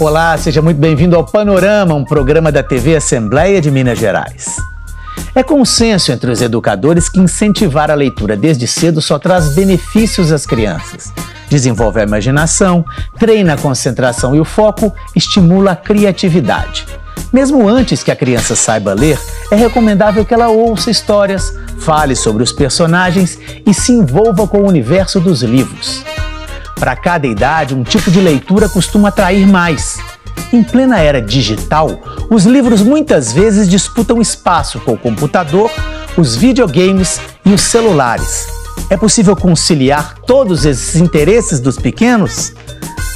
Olá, seja muito bem-vindo ao Panorama, um programa da TV Assembleia de Minas Gerais. É consenso entre os educadores que incentivar a leitura desde cedo só traz benefícios às crianças. Desenvolve a imaginação, treina a concentração e o foco, estimula a criatividade. Mesmo antes que a criança saiba ler, é recomendável que ela ouça histórias, fale sobre os personagens e se envolva com o universo dos livros. Para cada idade, um tipo de leitura costuma atrair mais. Em plena era digital, os livros muitas vezes disputam espaço com o computador, os videogames e os celulares. É possível conciliar todos esses interesses dos pequenos?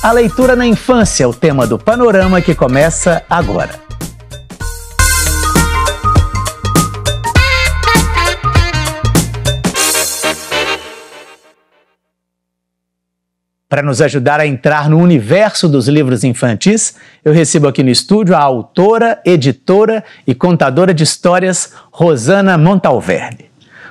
A leitura na infância é o tema do panorama que começa agora. Para nos ajudar a entrar no universo dos livros infantis, eu recebo aqui no estúdio a autora, editora e contadora de histórias Rosana Montalverde.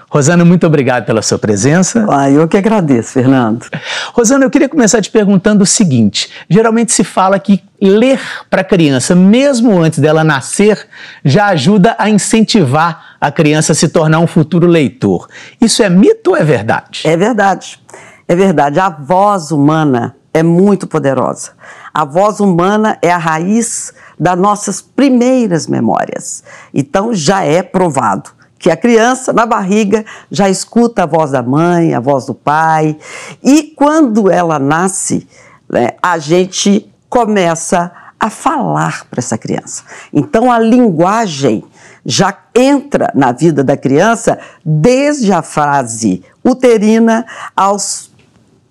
Rosana, muito obrigado pela sua presença. Ah, eu que agradeço, Fernando. Rosana, eu queria começar te perguntando o seguinte: geralmente se fala que ler para a criança, mesmo antes dela nascer, já ajuda a incentivar a criança a se tornar um futuro leitor. Isso é mito ou é verdade? É verdade. É verdade, a voz humana é muito poderosa. A voz humana é a raiz das nossas primeiras memórias. Então já é provado que a criança na barriga já escuta a voz da mãe, a voz do pai. E quando ela nasce, né, a gente começa a falar para essa criança. Então a linguagem já entra na vida da criança desde a fase uterina aos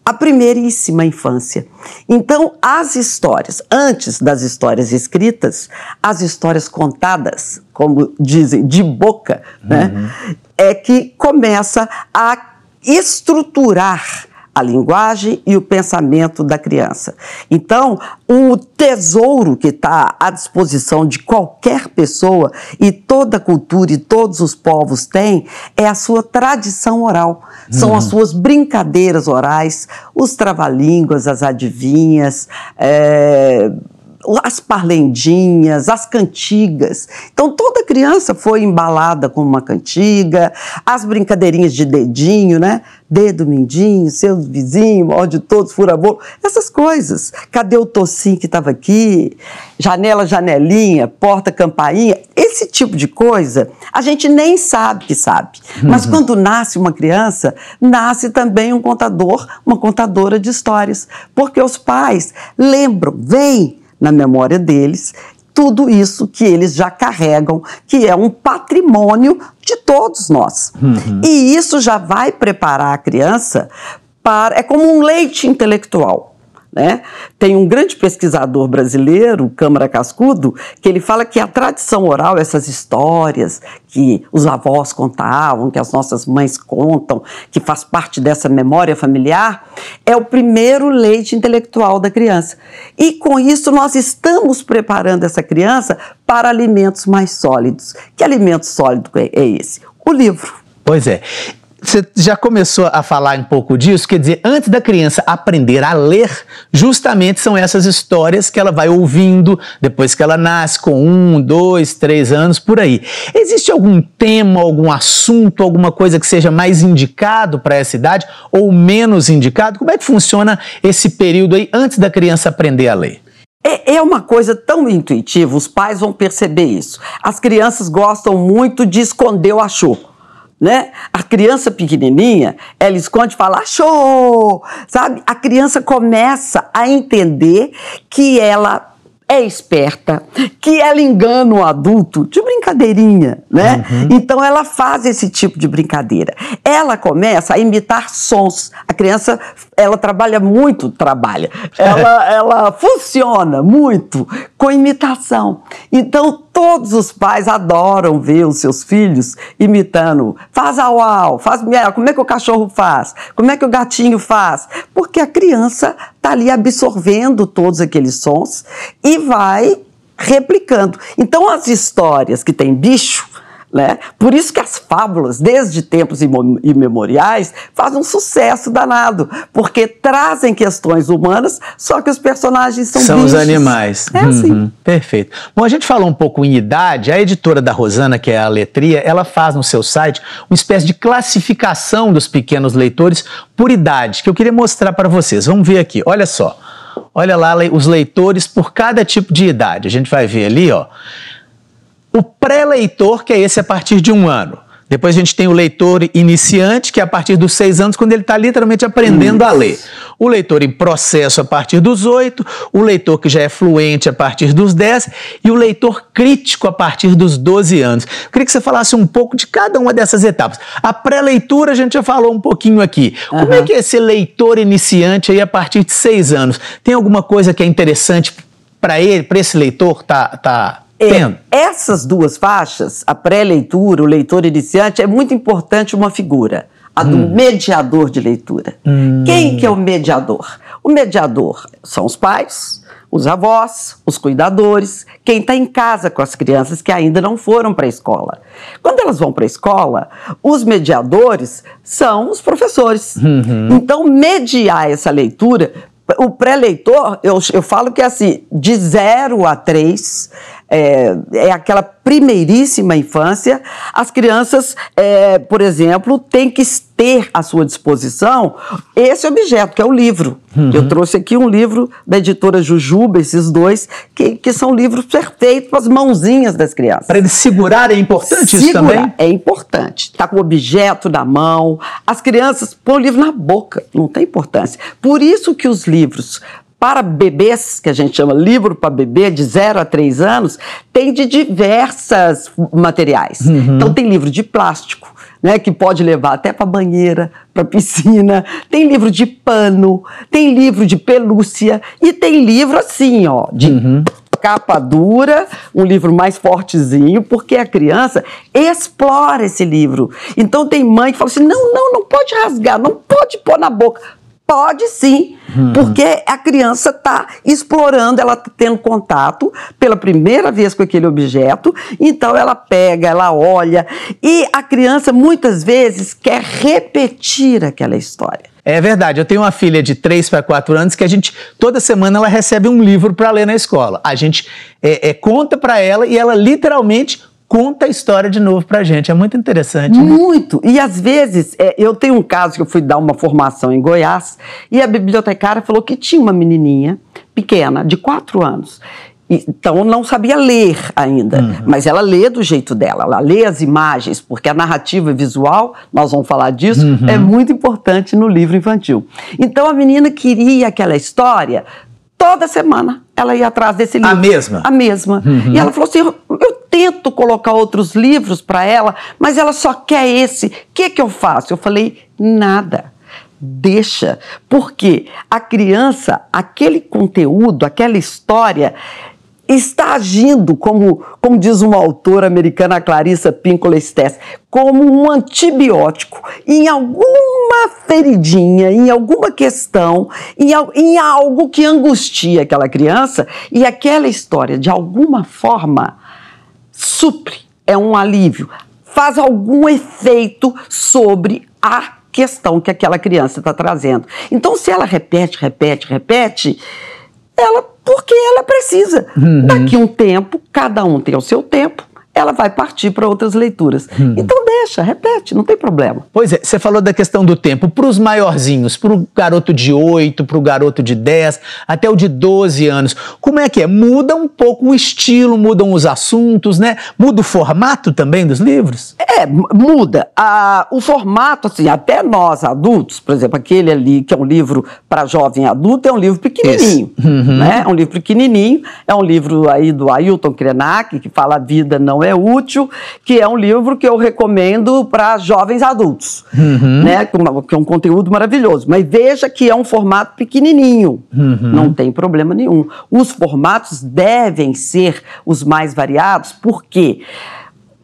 a primeiríssima infância. Então, as histórias, antes das histórias escritas, as histórias contadas, como dizem, de boca, né, uhum. né, é que começa a estruturar a linguagem e o pensamento da criança. Então, o tesouro que está à disposição de qualquer pessoa e toda cultura e todos os povos têm é a sua tradição oral. São as uhum. suas brincadeiras orais, os trava-línguas, as adivinhas. É as parlendinhas, as cantigas. Então toda criança foi embalada com uma cantiga, as brincadeirinhas de dedinho, né? Dedo mindinho, seus vizinhos, maior de todos, furabolo, essas coisas. Cadê o tocinho que estava aqui? Janela, janelinha, porta, campainha, esse tipo de coisa a gente nem sabe que sabe. Mas uhum. quando nasce uma criança, nasce também um contador, uma contadora de histórias, porque os pais lembram, vem na memória deles tudo isso que eles já carregam, que é um patrimônio de todos nós. Uhum. E isso já vai preparar a criança para. É como um leite intelectual. Né? Tem um grande pesquisador brasileiro, Câmara Cascudo, que ele fala que a tradição oral, essas histórias que os avós contavam, que as nossas mães contam, que faz parte dessa memória familiar, é o primeiro leite intelectual da criança. E com isso nós estamos preparando essa criança para alimentos mais sólidos. Que alimento sólido é esse? O livro. Pois é você já começou a falar um pouco disso, quer dizer, antes da criança aprender a ler, justamente são essas histórias que ela vai ouvindo depois que ela nasce, com um, dois, três anos, por aí. Existe algum tema, algum assunto, alguma coisa que seja mais indicado para essa idade ou menos indicado? Como é que funciona esse período aí antes da criança aprender a ler? É, é uma coisa tão intuitiva, os pais vão perceber isso. As crianças gostam muito de esconder o achou né? A criança pequenininha, ela esconde e fala, show! Sabe? A criança começa a entender que ela é esperta, que ela engana o adulto de brincadeirinha, né? Uhum. Então ela faz esse tipo de brincadeira. Ela começa a imitar sons. A criança ela trabalha muito, trabalha. Ela, ela funciona muito com imitação. Então, todos os pais adoram ver os seus filhos imitando. Faz a uau, faz miau, como é que o cachorro faz? Como é que o gatinho faz? Porque a criança está ali absorvendo todos aqueles sons e vai replicando. Então, as histórias que tem bicho né? Por isso que as fábulas, desde tempos imemoriais, fazem um sucesso danado, porque trazem questões humanas, só que os personagens são São bichos. os animais. É assim. uhum. assim. Perfeito. Bom, a gente falou um pouco em idade, a editora da Rosana, que é a Letria, ela faz no seu site uma espécie de classificação dos pequenos leitores por idade, que eu queria mostrar para vocês. Vamos ver aqui, olha só. Olha lá os leitores por cada tipo de idade. A gente vai ver ali, ó o pré-leitor, que é esse a partir de um ano. Depois a gente tem o leitor iniciante, que é a partir dos seis anos, quando ele está literalmente aprendendo a ler. O leitor em processo a partir dos oito, o leitor que já é fluente a partir dos dez e o leitor crítico a partir dos doze anos. Eu queria que você falasse um pouco de cada uma dessas etapas. A pré-leitura a gente já falou um pouquinho aqui. Como é que é esse leitor iniciante aí a partir de seis anos? Tem alguma coisa que é interessante para ele, para esse leitor, está tá, tá é, essas duas faixas, a pré-leitura, o leitor iniciante, é muito importante uma figura, a do hum. mediador de leitura. Hum. Quem que é o mediador? O mediador são os pais, os avós, os cuidadores, quem está em casa com as crianças que ainda não foram para a escola. Quando elas vão para a escola, os mediadores são os professores. Uhum. Então, mediar essa leitura, o pré-leitor, eu, eu falo que é assim, de zero a três é, é aquela primeiríssima infância, as crianças, é, por exemplo, têm que ter à sua disposição esse objeto, que é o livro. Uhum. Eu trouxe aqui um livro da editora Jujuba, esses dois, que, que são livros perfeitos para as mãozinhas das crianças. Para eles segurarem, é importante Segurar isso também? É importante. Está com o objeto na mão. As crianças põem o livro na boca, não tem importância. Por isso que os livros para bebês, que a gente chama livro para bebê, de 0 a 3 anos, tem de diversas materiais. Uhum. Então tem livro de plástico, né, que pode levar até para banheira, para piscina, tem livro de pano, tem livro de pelúcia e tem livro assim, ó, de uhum capa dura, um livro mais fortezinho, porque a criança explora esse livro. Então tem mãe que fala assim: não, não, não pode rasgar, não pode pôr na boca. Pode sim, hum. porque a criança está explorando, ela está tendo contato pela primeira vez com aquele objeto, então ela pega, ela olha, e a criança muitas vezes quer repetir aquela história. É verdade, eu tenho uma filha de 3 para 4 anos que a gente, toda semana, ela recebe um livro para ler na escola. A gente é, é, conta para ela e ela literalmente conta a história de novo pra gente. É muito interessante. Né? Muito! E às vezes, é, eu tenho um caso que eu fui dar uma formação em Goiás e a bibliotecária falou que tinha uma menininha pequena, de quatro anos. Então não sabia ler ainda, uhum. mas ela lê do jeito dela, ela lê as imagens, porque a narrativa visual, nós vamos falar disso, uhum. é muito importante no livro infantil. Então a menina queria aquela história toda semana, ela ia atrás desse livro. A mesma? A mesma. Uhum. E ela falou assim: eu tento colocar outros livros para ela, mas ela só quer esse. O que, que eu faço? Eu falei: nada. Deixa, porque a criança, aquele conteúdo, aquela história, está agindo, como, como diz uma autora americana, Clarissa Pinkola Stess, como um antibiótico. Em alguma feridinha, em alguma questão, em, em algo que angustia aquela criança, e aquela história, de alguma forma, supre, é um alívio, faz algum efeito sobre a questão que aquela criança está trazendo. Então, se ela repete, repete, repete, ela, porque ela precisa. Uhum. Daqui um tempo, cada um tem o seu tempo, ela vai partir para outras leituras. Uhum. Então, deixa, repete, não tem problema. Pois é, você falou da questão do tempo. Para os maiorzinhos, para o garoto de 8, para o garoto de 10, até o de 12 anos, como é que é? Muda um pouco o estilo, mudam os assuntos, né? Muda o formato também dos livros? É, muda. Ah, o formato, assim, até nós adultos, por exemplo, aquele ali que é um livro para jovem adulto, é um livro pequenininho. Uhum. Né? É um livro pequenininho, é um livro aí do Ailton Krenak, que fala a Vida Não É Útil, que é um livro que eu recomendo para jovens adultos, uhum. né? Que é um conteúdo maravilhoso. Mas veja que é um formato pequenininho, uhum. não tem problema nenhum. Os formatos devem ser os mais variados, porque quê?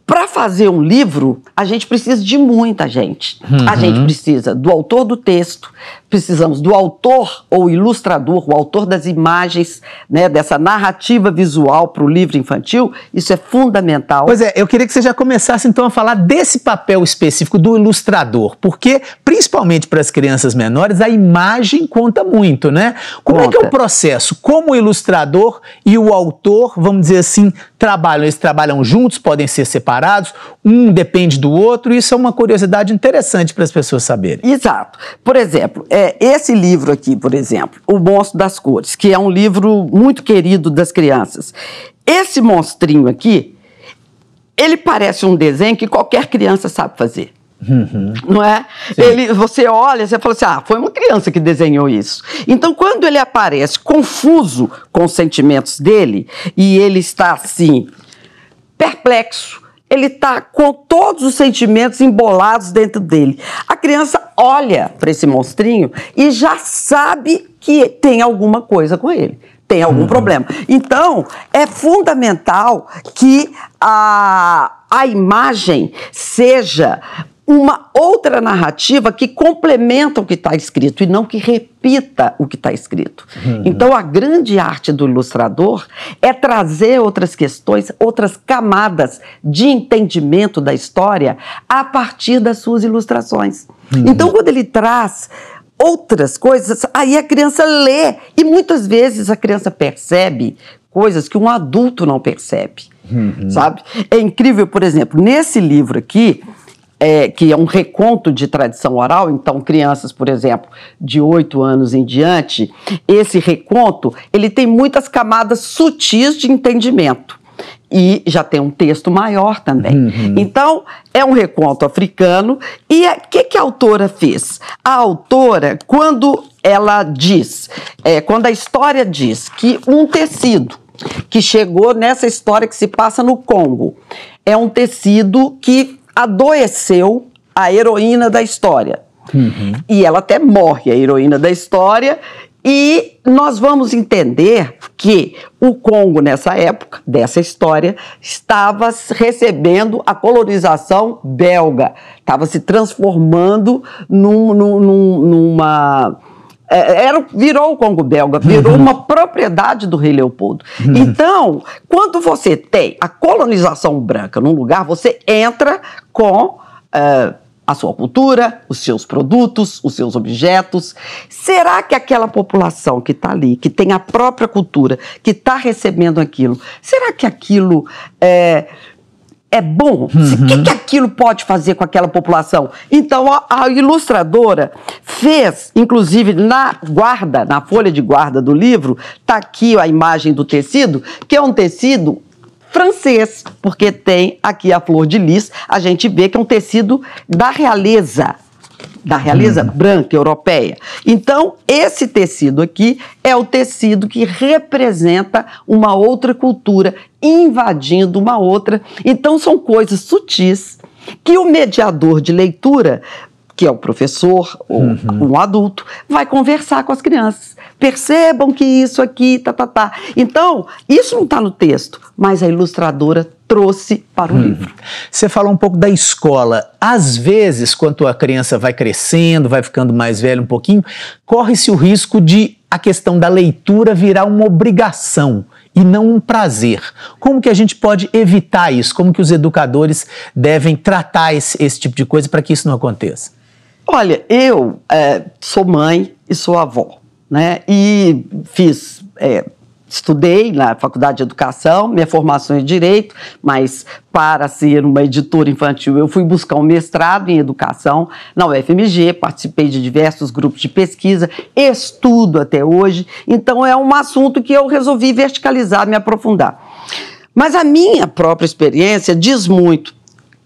para fazer um livro, a gente precisa de muita gente. Uhum. A gente precisa do autor do texto, precisamos do autor ou ilustrador, o autor das imagens, né, dessa narrativa visual para o livro infantil, isso é fundamental. Pois é, eu queria que você já começasse então a falar desse papel específico do ilustrador, porque principalmente para as crianças menores a imagem conta muito, né? Como conta. é que é o processo? Como o ilustrador e o autor, vamos dizer assim, trabalham? Eles trabalham juntos, podem ser separados? separados, um depende do outro, isso é uma curiosidade interessante para as pessoas saberem. Exato. Por exemplo, é, esse livro aqui, por exemplo, O Monstro das Cores, que é um livro muito querido das crianças. Esse monstrinho aqui, ele parece um desenho que qualquer criança sabe fazer. Uhum. Não é? Ele, você olha, você fala assim: ah, foi uma criança que desenhou isso. Então, quando ele aparece confuso com os sentimentos dele e ele está assim, perplexo, ele está com todos os sentimentos embolados dentro dele. A criança olha para esse monstrinho e já sabe que tem alguma coisa com ele, tem algum uhum. problema. Então, é fundamental que a, a imagem seja uma outra narrativa que complementa o que está escrito e não que repita o que está escrito. Uhum. Então, a grande arte do ilustrador é trazer outras questões, outras camadas de entendimento da história a partir das suas ilustrações. Uhum. Então, quando ele traz outras coisas, aí a criança lê e muitas vezes a criança percebe coisas que um adulto não percebe, uhum. sabe? É incrível, por exemplo, nesse livro aqui é, que é um reconto de tradição oral, então crianças, por exemplo, de 8 anos em diante, esse reconto, ele tem muitas camadas sutis de entendimento. E já tem um texto maior também. Uhum. Então, é um reconto africano. E o é, que, que a autora fez? A autora, quando ela diz, é, quando a história diz que um tecido que chegou nessa história que se passa no Congo é um tecido que adoeceu a heroína da história. Uhum. E ela até morre, a heroína da história. E nós vamos entender que o Congo, nessa época, dessa história, estava recebendo a colonização belga, estava se transformando num, num, numa é, é, era, virou o Congo belga, virou uhum. uma propriedade do rei Leopoldo. Uhum. Então, quando você tem a colonização branca num lugar, você entra com uh, a sua cultura, os seus produtos, os seus objetos. Será que aquela população que está ali, que tem a própria cultura, que está recebendo aquilo, será que aquilo uh, é bom? O uhum. que, que aquilo pode fazer com aquela população? Então, a, a, ilustradora fez, inclusive na guarda, na folha de guarda do livro, está aqui a imagem do tecido, que é um tecido francês, porque tem aqui a flor de lis, a gente vê que é um tecido da realeza, da realeza hum. branca europeia. Então, esse tecido aqui é o tecido que representa uma outra cultura invadindo uma outra. Então, são coisas sutis que o mediador de leitura que é o professor ou uhum. um adulto, vai conversar com as crianças. Percebam que isso aqui, tá, tá, tá. Então, isso não está no texto, mas a ilustradora trouxe para o hum. livro. Você falou um pouco da escola. Às vezes, quando a criança vai crescendo, vai ficando mais velha um pouquinho, corre-se o risco de a questão da leitura virar uma obrigação e não um prazer. Como que a gente pode evitar isso? Como que os educadores devem tratar esse, esse tipo de coisa para que isso não aconteça? Olha, eu é, sou mãe e sou avó, né? E fiz é, estudei na Faculdade de Educação, minha formação é Direito, mas para ser uma editora infantil, eu fui buscar um mestrado em Educação na UFMG, participei de diversos grupos de pesquisa, estudo até hoje, então é um assunto que eu resolvi verticalizar, me aprofundar. Mas a minha própria experiência diz muito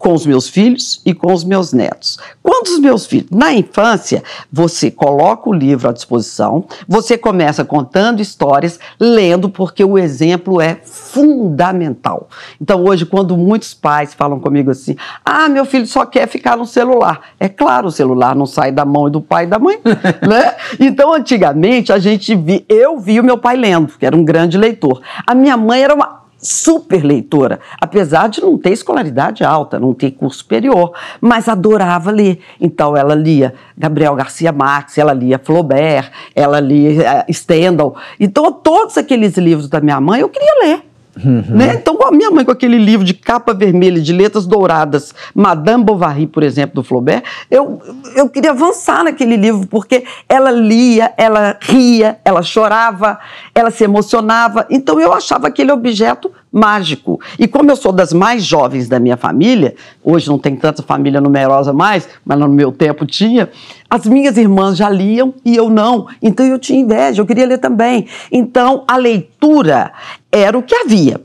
com os meus filhos e com os meus netos. Quando os meus filhos, na infância, você coloca o livro à disposição, você começa contando histórias, lendo, porque o exemplo é fundamental. Então, hoje, quando muitos pais falam comigo assim: ah, meu filho só quer ficar no celular. É claro, o celular não sai da mão do pai e da mãe, né? Então, antigamente, a gente vi, eu vi o meu pai lendo, que era um grande leitor. A minha mãe era uma super leitora, apesar de não ter escolaridade alta, não ter curso superior, mas adorava ler. Então ela lia Gabriel Garcia Marques, ela lia Flaubert, ela lia eh, Stendhal. Então todos aqueles livros da minha mãe eu queria ler. Uhum. Né? Então, a minha mãe, com aquele livro de capa vermelha, de letras douradas, Madame Bovary, por exemplo, do Flaubert, eu, eu queria avançar naquele livro, porque ela lia, ela ria, ela chorava, ela se emocionava. Então, eu achava aquele objeto mágico. E como eu sou das mais jovens da minha família, hoje não tem tanta família numerosa mais, mas no meu tempo tinha, as minhas irmãs já liam e eu não. Então eu tinha inveja, eu queria ler também. Então a leitura era o que havia.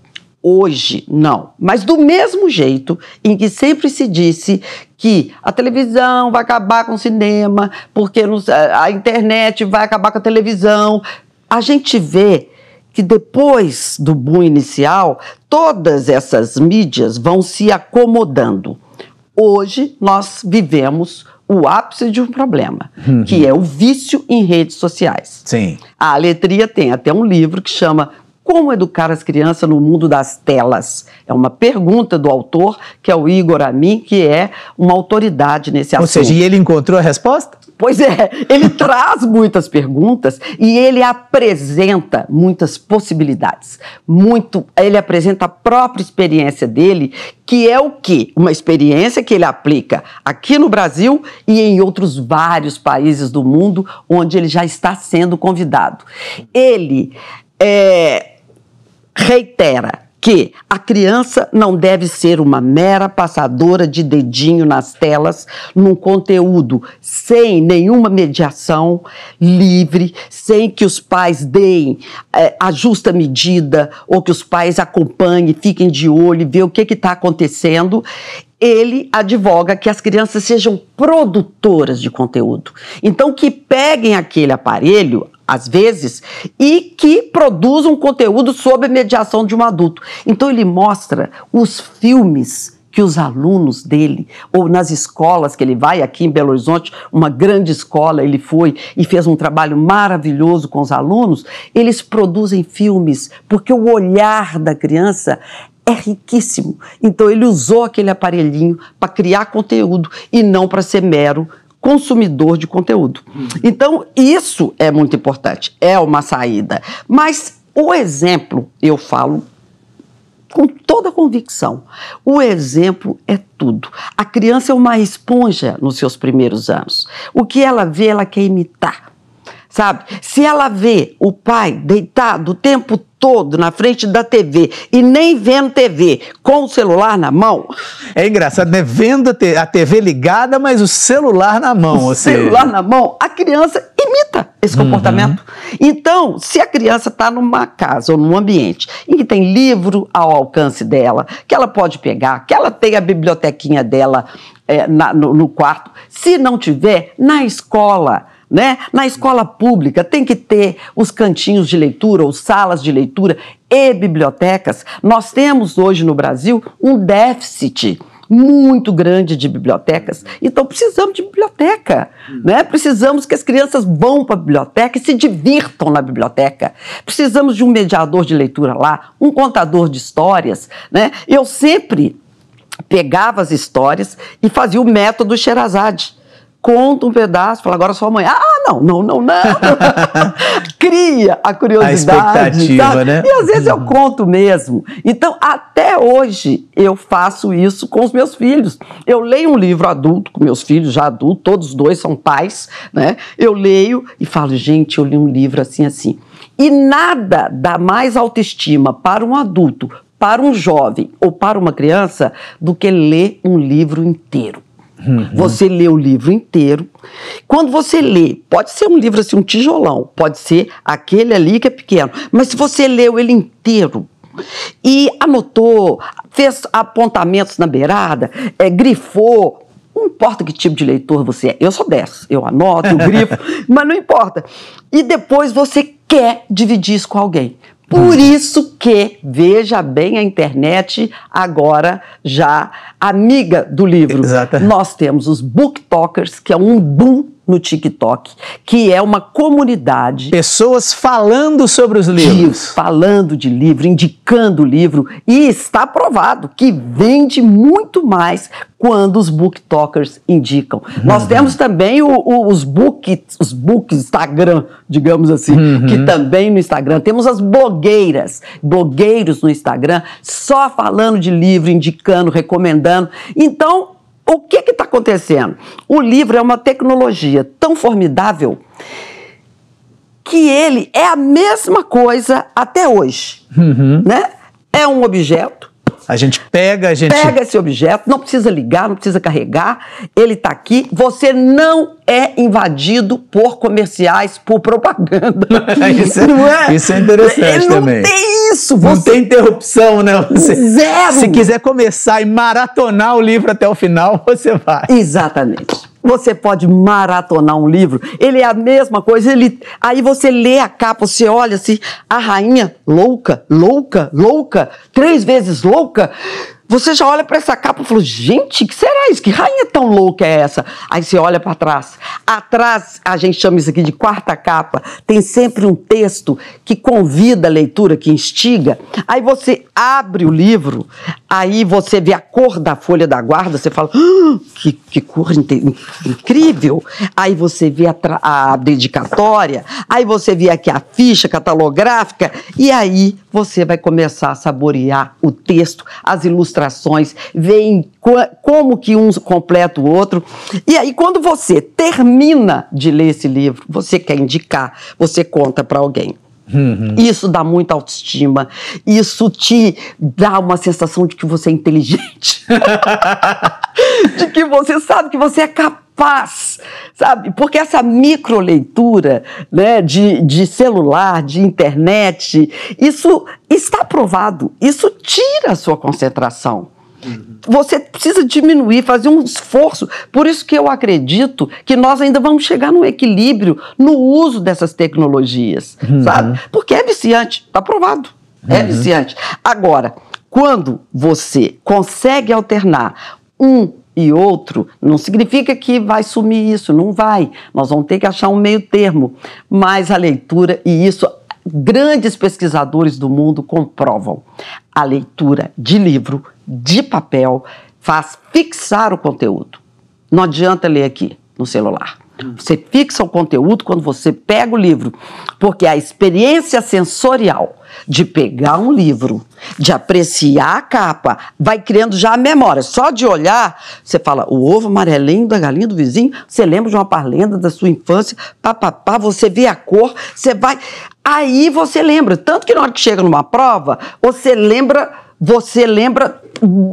Hoje, não. Mas do mesmo jeito em que sempre se disse que a televisão vai acabar com o cinema, porque a internet vai acabar com a televisão, a gente vê que depois do boom inicial, todas essas mídias vão se acomodando. Hoje nós vivemos o ápice de um problema, uhum. que é o vício em redes sociais. Sim. A Aletria tem até um livro que chama como educar as crianças no mundo das telas? É uma pergunta do autor, que é o Igor Amin, que é uma autoridade nesse assunto. Ou seja, e ele encontrou a resposta? Pois é, ele traz muitas perguntas e ele apresenta muitas possibilidades. Muito, ele apresenta a própria experiência dele, que é o quê? Uma experiência que ele aplica aqui no Brasil e em outros vários países do mundo onde ele já está sendo convidado. Ele é, reitera que a criança não deve ser uma mera passadora de dedinho nas telas num conteúdo sem nenhuma mediação, livre, sem que os pais deem é, a justa medida ou que os pais acompanhem, fiquem de olho e vejam o que está acontecendo ele advoga que as crianças sejam produtoras de conteúdo. Então, que peguem aquele aparelho, às vezes, e que produz um conteúdo sob a mediação de um adulto. Então ele mostra os filmes que os alunos dele, ou nas escolas que ele vai, aqui em Belo Horizonte, uma grande escola ele foi e fez um trabalho maravilhoso com os alunos, eles produzem filmes, porque o olhar da criança é riquíssimo. Então ele usou aquele aparelhinho para criar conteúdo e não para ser mero consumidor de conteúdo. Uhum. Então, isso é muito importante, é uma saída. Mas o exemplo, eu falo com toda convicção. O exemplo é tudo. A criança é uma esponja nos seus primeiros anos. O que ela vê, ela quer imitar. Sabe? Se ela vê o pai deitado o tempo todo na frente da TV e nem vendo TV, com o celular na mão. É engraçado, né? Vendo a TV ligada, mas o celular na mão. O celular na mão, a criança imita esse uhum. comportamento. Uhum. Então, se a criança está numa casa ou num ambiente em que tem livro ao alcance dela, que ela pode pegar, que ela tem a bibliotequinha dela é, na, no, no quarto, se não tiver, na escola né? Na escola pública tem que ter os cantinhos de leitura ou salas de leitura e bibliotecas. Nós temos hoje no Brasil um déficit muito grande de bibliotecas. Então precisamos de biblioteca, né? Precisamos que as crianças vão para a biblioteca e se divirtam na biblioteca. Precisamos de um mediador de leitura lá, um contador de histórias, né? Eu sempre pegava as histórias e fazia o método Sherazade conta um pedaço, fala agora sua mãe, ah, não, não, não, não. Cria a curiosidade. A expectativa, sabe? né? E às vezes eu conto mesmo. Então, até hoje, eu faço isso com os meus filhos. Eu leio um livro adulto com meus filhos, já adultos, todos dois são pais, né? Eu leio e falo, gente, eu li um livro assim, assim. E nada dá mais autoestima para um adulto, para um jovem ou para uma criança do que ler um livro inteiro. Uhum. Você lê o livro inteiro. Quando você lê, pode ser um livro assim, um tijolão, pode ser aquele ali que é pequeno, mas se você leu ele inteiro e anotou, fez apontamentos na beirada, é, grifou, não importa que tipo de leitor você é, eu sou dessa, eu anoto, eu grifo, mas não importa. E depois você quer dividir isso com alguém. Por isso que, veja bem, a internet agora já amiga do livro. Exatamente. Nós temos os booktokers que é um boom no TikTok, que é uma comunidade. Pessoas falando sobre os livros. De, falando de livro, indicando o livro. E está provado que vende muito mais quando os booktokers indicam. Uhum. Nós temos também o, o, os book, os book Instagram, digamos assim, uhum. que também no Instagram. Temos as blogueiras, blogueiros no Instagram, só falando de livro, indicando, recomendando. Então, o que está acontecendo? O livro é uma tecnologia tão formidável que ele é a mesma coisa até hoje. Uhum. Né? É um objeto a gente pega, a gente. Pega esse objeto, não precisa ligar, não precisa carregar, ele está aqui. Você não é invadido por comerciais, por propaganda. isso, é, não é? isso é interessante também. Não tem isso, você... Não tem interrupção, né? Você, Zero! Se quiser começar e maratonar o livro até o final, você vai. Exatamente. Você pode maratonar um livro, ele é a mesma coisa, ele aí você lê a capa, você olha assim, a rainha louca, louca, louca, três vezes louca, você já olha para essa capa e fala: gente, que será isso? Que rainha tão louca é essa? Aí você olha para trás. Atrás, a gente chama isso aqui de quarta capa, tem sempre um texto que convida a leitura, que instiga. Aí você abre o livro, aí você vê a cor da folha da guarda, você fala: ah, que, que cor incrível! Aí você vê a, a dedicatória, aí você vê aqui a ficha catalográfica, e aí você vai começar a saborear o texto, as ilustrações ilustrações, veem co como que um completa o outro. E aí, quando você termina de ler esse livro, você quer indicar, você conta para alguém. Uhum. Isso dá muita autoestima. Isso te dá uma sensação de que você é inteligente. de que você sabe que você é capaz, sabe? Porque essa microleitura né, de, de celular, de internet, isso está provado. Isso tira a sua concentração. Você precisa diminuir, fazer um esforço. Por isso que eu acredito que nós ainda vamos chegar num equilíbrio no uso dessas tecnologias, uhum. sabe? Porque é viciante, está provado. É uhum. viciante. Agora, quando você consegue alternar um e outro, não significa que vai sumir isso, não vai. Nós vamos ter que achar um meio termo. Mas a leitura, e isso grandes pesquisadores do mundo comprovam a leitura de livro, de papel, faz fixar o conteúdo. Não adianta ler aqui no celular. Você fixa o conteúdo quando você pega o livro, porque a experiência sensorial de pegar um livro, de apreciar a capa, vai criando já a memória. Só de olhar, você fala o ovo amarelinho da galinha do vizinho, você lembra de uma parlenda da sua infância, papapá, você vê a cor, você vai. Aí você lembra. Tanto que na hora que chega numa prova, você lembra, você lembra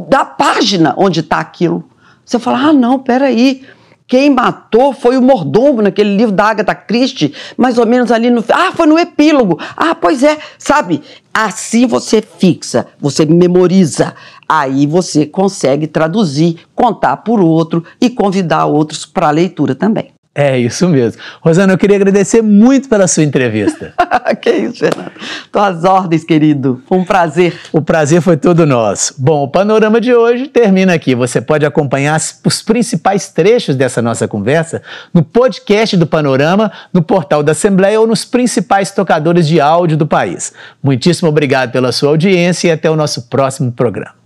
da página onde está aquilo. Você fala, ah, não, peraí. aí quem matou foi o mordomo naquele livro da Agatha Christie, mais ou menos ali no. Ah, foi no epílogo. Ah, pois é, sabe? Assim você fixa, você memoriza. Aí você consegue traduzir, contar por outro e convidar outros para a leitura também. É isso mesmo. Rosana, eu queria agradecer muito pela sua entrevista. que isso, Fernando. Tuas ordens, querido. Foi um prazer. O prazer foi todo nosso. Bom, o panorama de hoje termina aqui. Você pode acompanhar os principais trechos dessa nossa conversa no podcast do Panorama, no portal da Assembleia ou nos principais tocadores de áudio do país. Muitíssimo obrigado pela sua audiência e até o nosso próximo programa.